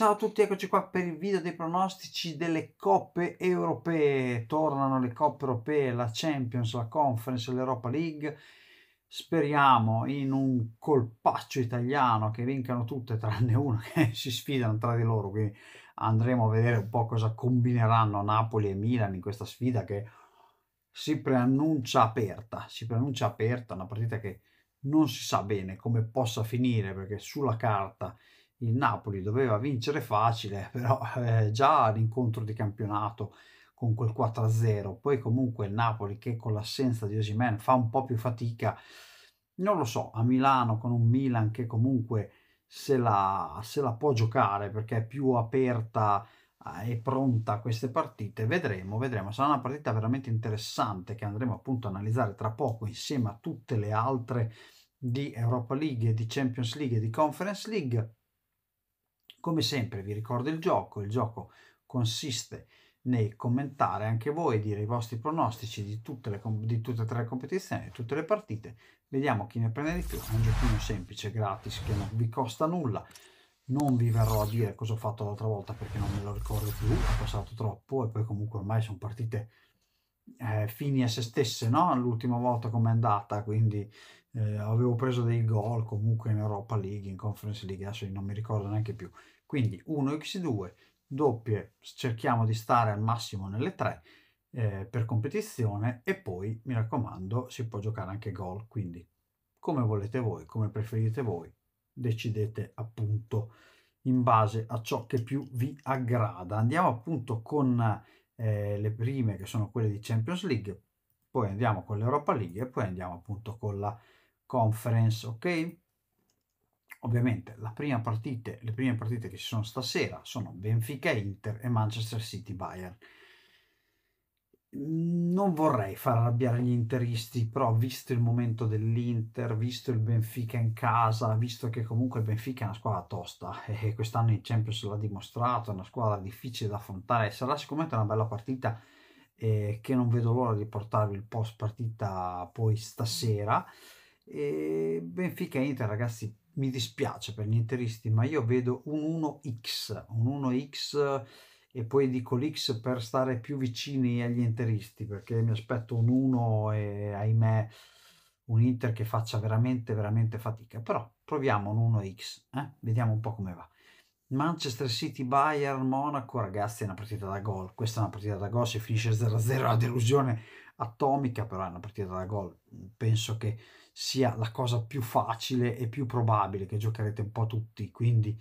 Ciao a tutti, eccoci qua per il video dei pronostici delle coppe europee. Tornano le coppe europee, la Champions, la Conference, l'Europa League. Speriamo in un colpaccio italiano che vincano tutte, tranne una che si sfidano tra di loro. Quindi andremo a vedere un po' cosa combineranno Napoli e Milan in questa sfida che si preannuncia aperta. Si preannuncia aperta, una partita che non si sa bene come possa finire perché sulla carta il Napoli doveva vincere facile, però eh, già l'incontro di campionato con quel 4-0, poi comunque il Napoli che con l'assenza di Osimen fa un po' più fatica, non lo so, a Milano con un Milan che comunque se la, se la può giocare perché è più aperta eh, e pronta a queste partite, vedremo, vedremo, sarà una partita veramente interessante che andremo appunto a analizzare tra poco insieme a tutte le altre di Europa League, di Champions League e di Conference League come sempre vi ricordo il gioco, il gioco consiste nel commentare anche voi, dire i vostri pronostici di tutte, le, di tutte e tre le competizioni, di tutte le partite, vediamo chi ne prende di più, è un giochino semplice, gratis, che non vi costa nulla, non vi verrò a dire cosa ho fatto l'altra volta perché non me lo ricordo più, è passato troppo e poi comunque ormai sono partite eh, fini a se stesse, no? L'ultima volta com'è andata, quindi eh, avevo preso dei gol comunque in Europa League, in Conference League, adesso non mi ricordo neanche più. Quindi 1x2, doppie, cerchiamo di stare al massimo nelle tre eh, per competizione e poi, mi raccomando, si può giocare anche gol, quindi come volete voi, come preferite voi, decidete appunto in base a ciò che più vi aggrada. Andiamo appunto con eh, le prime che sono quelle di Champions League, poi andiamo con l'Europa League e poi andiamo appunto con la Conference, ok? Ovviamente prima partite, le prime partite che ci sono stasera sono Benfica Inter e Manchester City Bayern. Mhmm, non vorrei far arrabbiare gli interisti, però visto il momento dell'Inter, visto il Benfica in casa, visto che comunque il Benfica è una squadra tosta e eh, eh, quest'anno in Champions l'ha dimostrato, è una squadra difficile da affrontare, sarà sicuramente una bella partita eh, che non vedo l'ora di portarvi il post partita poi stasera. E Benfica e Inter ragazzi mi dispiace per gli interisti, ma io vedo un 1x, un 1x e poi dico l'X per stare più vicini agli interisti perché mi aspetto un 1 e ahimè un Inter che faccia veramente veramente fatica però proviamo un 1X eh? vediamo un po' come va Manchester City, Bayern, Monaco ragazzi è una partita da gol questa è una partita da gol se finisce 0-0 la delusione atomica però è una partita da gol penso che sia la cosa più facile e più probabile che giocherete un po' tutti quindi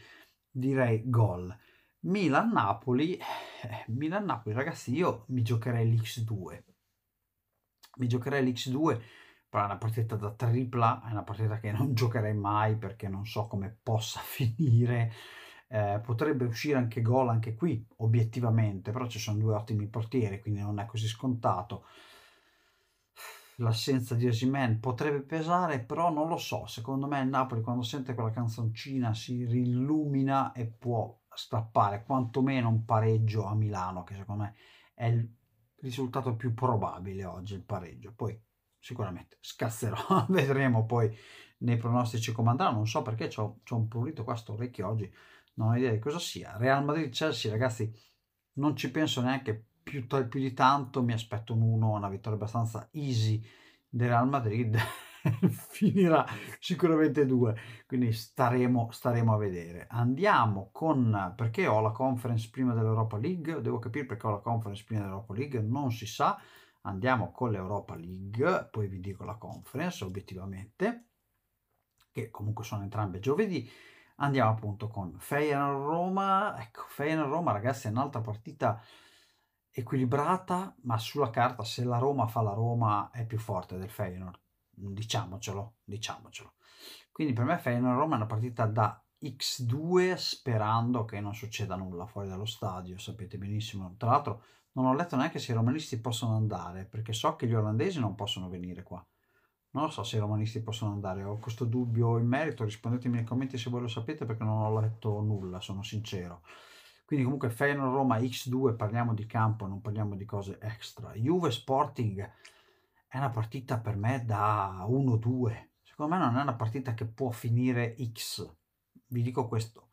direi gol Milan-Napoli, eh, Milan-Napoli ragazzi io mi giocherei l'X2, mi giocherei l'X2 però è una partita da tripla, è una partita che non giocherei mai perché non so come possa finire, eh, potrebbe uscire anche gol anche qui obiettivamente, però ci sono due ottimi portieri quindi non è così scontato l'assenza di Asimen potrebbe pesare, però non lo so. Secondo me il Napoli quando sente quella canzoncina si rillumina e può strappare quantomeno un pareggio a Milano, che secondo me è il risultato più probabile oggi, il pareggio. Poi sicuramente scazzerò, vedremo poi nei pronostici come andrà, non so perché ho un prurito qua sto orecchio oggi, non ho idea di cosa sia. Real Madrid-Chelsea, ragazzi, non ci penso neanche più, più di tanto, mi aspetto un 1, una vittoria abbastanza easy del Real Madrid finirà sicuramente due, quindi staremo, staremo a vedere. Andiamo con perché ho la conference prima dell'Europa League, devo capire perché ho la conference prima dell'Europa League, non si sa. Andiamo con l'Europa League, poi vi dico la conference obiettivamente, che comunque sono entrambe giovedì. Andiamo appunto con Feyenoord Roma, ecco Feyenoord Roma ragazzi è un'altra partita equilibrata, ma sulla carta se la Roma fa la Roma è più forte del Feyenoord diciamocelo, diciamocelo. Quindi per me Feyenoord-Roma è una partita da X2 sperando che non succeda nulla fuori dallo stadio, sapete benissimo. Tra l'altro non ho letto neanche se i romanisti possono andare, perché so che gli olandesi non possono venire qua. Non lo so se i romanisti possono andare, ho questo dubbio in merito, rispondetemi nei commenti se voi lo sapete perché non ho letto nulla, sono sincero. Quindi comunque Feyenoord Roma X2, parliamo di campo, non parliamo di cose extra. Juve Sporting è una partita per me da 1-2. Secondo me non è una partita che può finire X. Vi dico questo.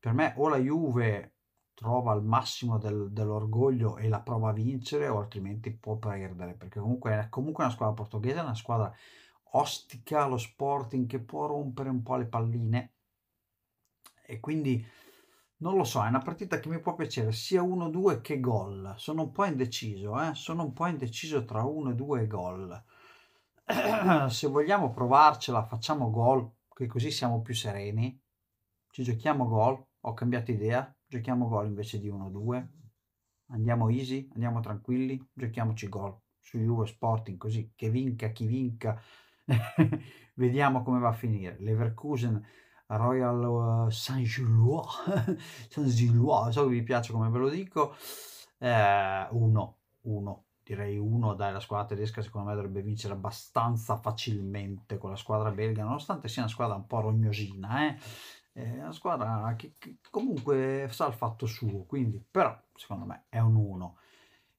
Per me o la Juve trova il massimo del, dell'orgoglio e la prova a vincere o altrimenti può perdere, perché comunque è comunque una squadra portoghese, è una squadra ostica allo Sporting che può rompere un po' le palline e quindi non lo so, è una partita che mi può piacere sia 1-2 che gol. Sono un po' indeciso, eh? sono un po' indeciso tra 1-2 e gol. Se vogliamo provarcela, facciamo gol, che così siamo più sereni. Ci giochiamo gol, ho cambiato idea, giochiamo gol invece di 1-2. Andiamo easy, andiamo tranquilli, giochiamoci gol su Juve Sporting, così che vinca chi vinca. Vediamo come va a finire. Leverkusen Royal eh, Saint-Gillois, Saint-Gillois, so che vi piace come ve lo dico, 1, eh, direi uno, dai la squadra tedesca secondo me dovrebbe vincere abbastanza facilmente con la squadra belga, nonostante sia una squadra un po' rognosina, eh. eh è una squadra che, che comunque sa il fatto suo, quindi però secondo me è un 1.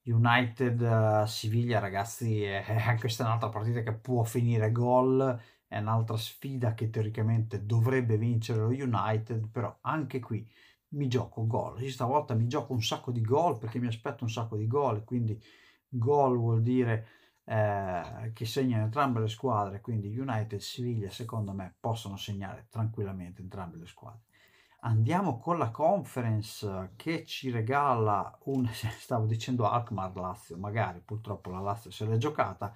United uh, Siviglia, ragazzi, è, eh, questa è un'altra partita che può finire gol è un'altra sfida che teoricamente dovrebbe vincere lo United, però anche qui mi gioco gol. stavolta mi gioco un sacco di gol perché mi aspetto un sacco di gol, quindi gol vuol dire eh, che segnano entrambe le squadre, quindi United e Siviglia secondo me possono segnare tranquillamente entrambe le squadre. Andiamo con la conference che ci regala un, stavo dicendo Alkmaar Lazio, magari purtroppo la Lazio se l'è giocata,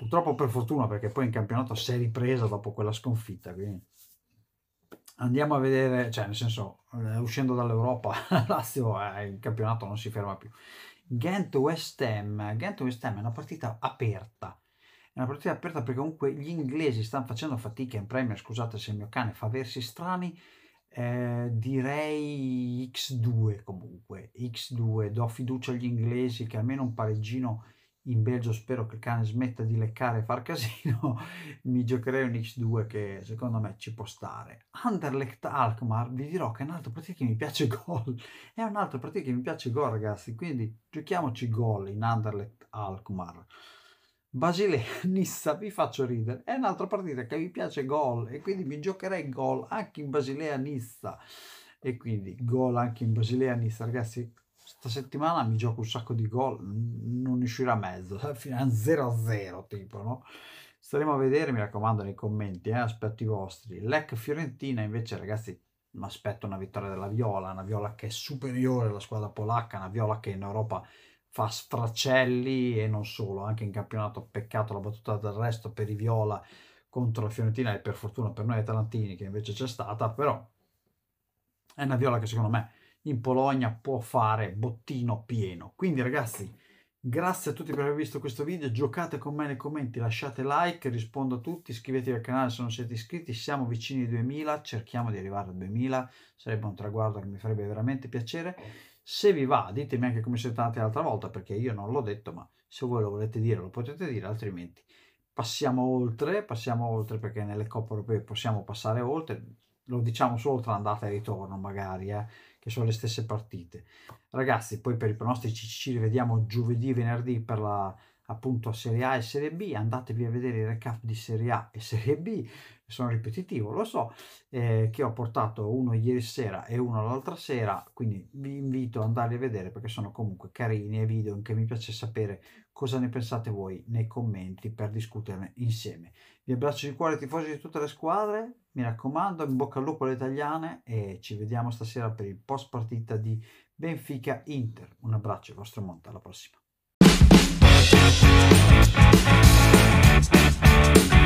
Purtroppo per fortuna perché poi in campionato si è ripresa dopo quella sconfitta, quindi andiamo a vedere, cioè nel senso eh, uscendo dall'Europa, Lazio eh, il campionato non si ferma più. Ghent West Ham, Ghent West Ham è una partita aperta. È una partita aperta perché comunque gli inglesi stanno facendo fatica in Premier, scusate se il mio cane fa versi strani. Eh, direi X2 comunque, X2, do fiducia agli inglesi che almeno un pareggino in Belgio spero che il cane smetta di leccare e far casino, mi giocherei un X2 che secondo me ci può stare. Anderlecht Alkmaar, vi dirò che è un'altra partita che mi piace gol, è un'altra partita che mi piace gol ragazzi, quindi giochiamoci gol in Anderlecht Alkmaar. Basilea Nissa, vi faccio ridere, è un'altra partita che mi piace gol e quindi mi giocherei gol anche in Basilea Nissa e quindi gol anche in Basilea Nissa, ragazzi questa settimana mi gioco un sacco di gol, non uscirà mezzo, fino a 0-0 tipo, no? Staremo a vedere, mi raccomando, nei commenti, eh, aspetto i vostri. Lec Fiorentina invece, ragazzi, mi aspetto una vittoria della Viola, una Viola che è superiore alla squadra polacca, una Viola che in Europa fa stracelli e non solo, anche in campionato peccato la battuta del resto per i Viola contro la Fiorentina e per fortuna per noi atalantini che invece c'è stata, però è una Viola che secondo me in Polonia può fare bottino pieno. Quindi ragazzi, grazie a tutti per aver visto questo video, giocate con me nei commenti, lasciate like, rispondo a tutti, iscrivetevi al canale se non siete iscritti, siamo vicini ai 2000, cerchiamo di arrivare a 2000, sarebbe un traguardo che mi farebbe veramente piacere. Se vi va, ditemi anche come siete andati l'altra volta, perché io non l'ho detto, ma se voi lo volete dire lo potete dire, altrimenti passiamo oltre, passiamo oltre perché nelle coppe europee possiamo passare oltre, lo diciamo solo tra andata e ritorno magari, eh, che sono le stesse partite. Ragazzi, poi per i pronostici ci rivediamo giovedì e venerdì per la appunto Serie A e Serie B, andatevi a vedere i recap di Serie A e Serie B, sono ripetitivo, lo so, eh, che ho portato uno ieri sera e uno l'altra sera, quindi vi invito ad andarli a vedere perché sono comunque carini e video in che mi piace sapere cosa ne pensate voi nei commenti per discuterne insieme. Vi abbraccio di cuore tifosi di tutte le squadre, mi raccomando, in bocca al lupo alle italiane e ci vediamo stasera per il post partita di Benfica Inter. Un abbraccio, vostro Monte, alla prossima. Thank